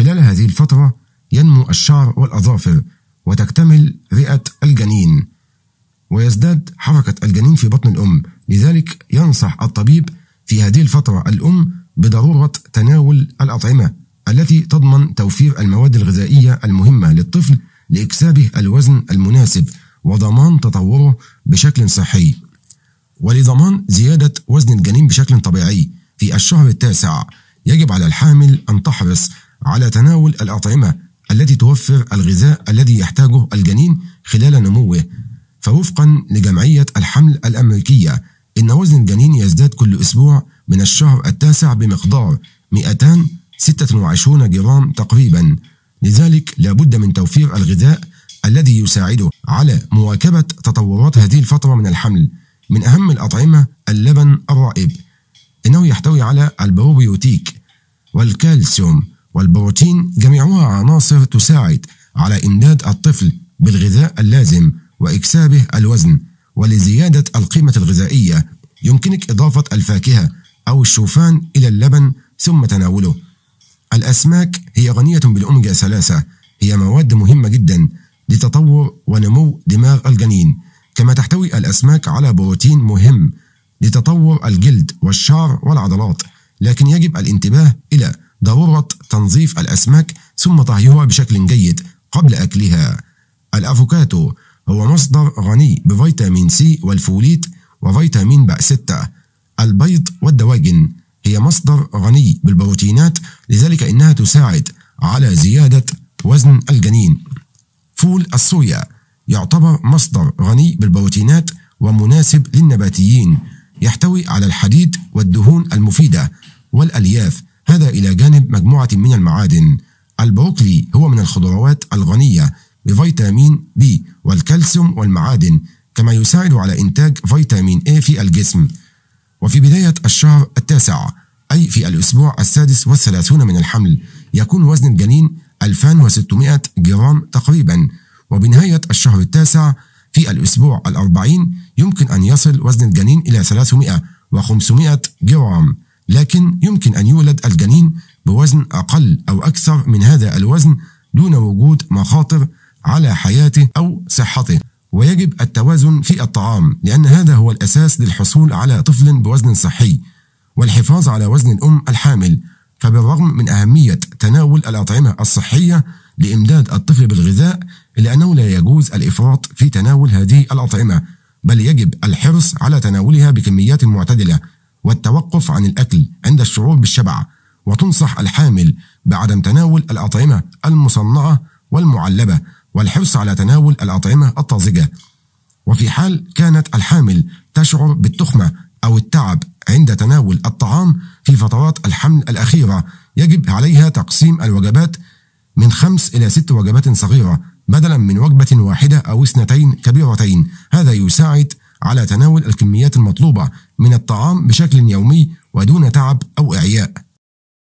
خلال هذه الفترة ينمو الشعر والأظافر وتكتمل رئة الجنين ويزداد حركة الجنين في بطن الأم لذلك ينصح الطبيب في هذه الفترة الأم بضرورة تناول الأطعمة التي تضمن توفير المواد الغذائية المهمة للطفل لإكسابه الوزن المناسب وضمان تطوره بشكل صحي ولضمان زيادة وزن الجنين بشكل طبيعي في الشهر التاسع يجب على الحامل أن تحرص على تناول الأطعمة التي توفر الغذاء الذي يحتاجه الجنين خلال نموه فوفقا لجمعية الحمل الأمريكية إن وزن الجنين يزداد كل أسبوع من الشهر التاسع بمقدار 226 جرام تقريبا لذلك لابد من توفير الغذاء الذي يساعده على مواكبة تطورات هذه الفترة من الحمل من أهم الأطعمة اللبن الرائب إنه يحتوي على البروبيوتيك والكالسيوم والبروتين جميعها عناصر تساعد على إمداد الطفل بالغذاء اللازم وإكسابه الوزن ولزيادة القيمة الغذائية يمكنك إضافة الفاكهة أو الشوفان إلى اللبن ثم تناوله الأسماك هي غنية بالأوميجا 3 هي مواد مهمة جدا لتطور ونمو دماغ الجنين كما تحتوي الأسماك على بروتين مهم لتطور الجلد والشعر والعضلات لكن يجب الانتباه إلى ضرورة تنظيف الأسماك ثم طهيها بشكل جيد قبل أكلها الأفوكاتو هو مصدر غني بفيتامين سي والفوليت وفيتامين ب 6 البيض والدواجن هي مصدر غني بالبروتينات لذلك إنها تساعد على زيادة وزن الجنين فول الصويا يعتبر مصدر غني بالبروتينات ومناسب للنباتيين يحتوي على الحديد والدهون المفيدة والألياف هذا إلى جانب مجموعة من المعادن البروكلي هو من الخضروات الغنية بفيتامين بي والكالسيوم والمعادن كما يساعد على إنتاج فيتامين A في الجسم وفي بداية الشهر التاسع أي في الأسبوع السادس والثلاثون من الحمل يكون وزن الجنين 2600 جرام تقريبا وبنهاية الشهر التاسع في الأسبوع الأربعين يمكن أن يصل وزن الجنين إلى 300 و500 جرام لكن يمكن أن يولد الجنين بوزن أقل أو أكثر من هذا الوزن دون وجود مخاطر على حياته أو صحته ويجب التوازن في الطعام لأن هذا هو الأساس للحصول على طفل بوزن صحي والحفاظ على وزن الأم الحامل فبالرغم من أهمية تناول الأطعمة الصحية لإمداد الطفل بالغذاء إلا أنه لا يجوز الإفراط في تناول هذه الأطعمة بل يجب الحرص على تناولها بكميات معتدلة والتوقف عن الأكل عند الشعور بالشبع وتنصح الحامل بعدم تناول الأطعمة المصنعة والمعلبة والحرص على تناول الأطعمة الطازجة وفي حال كانت الحامل تشعر بالتخمة أو التعب عند تناول الطعام في فترات الحمل الأخيرة يجب عليها تقسيم الوجبات من خمس إلى ست وجبات صغيرة بدلا من وجبة واحدة أو اثنتين كبيرتين هذا يساعد على تناول الكميات المطلوبة من الطعام بشكل يومي ودون تعب أو إعياء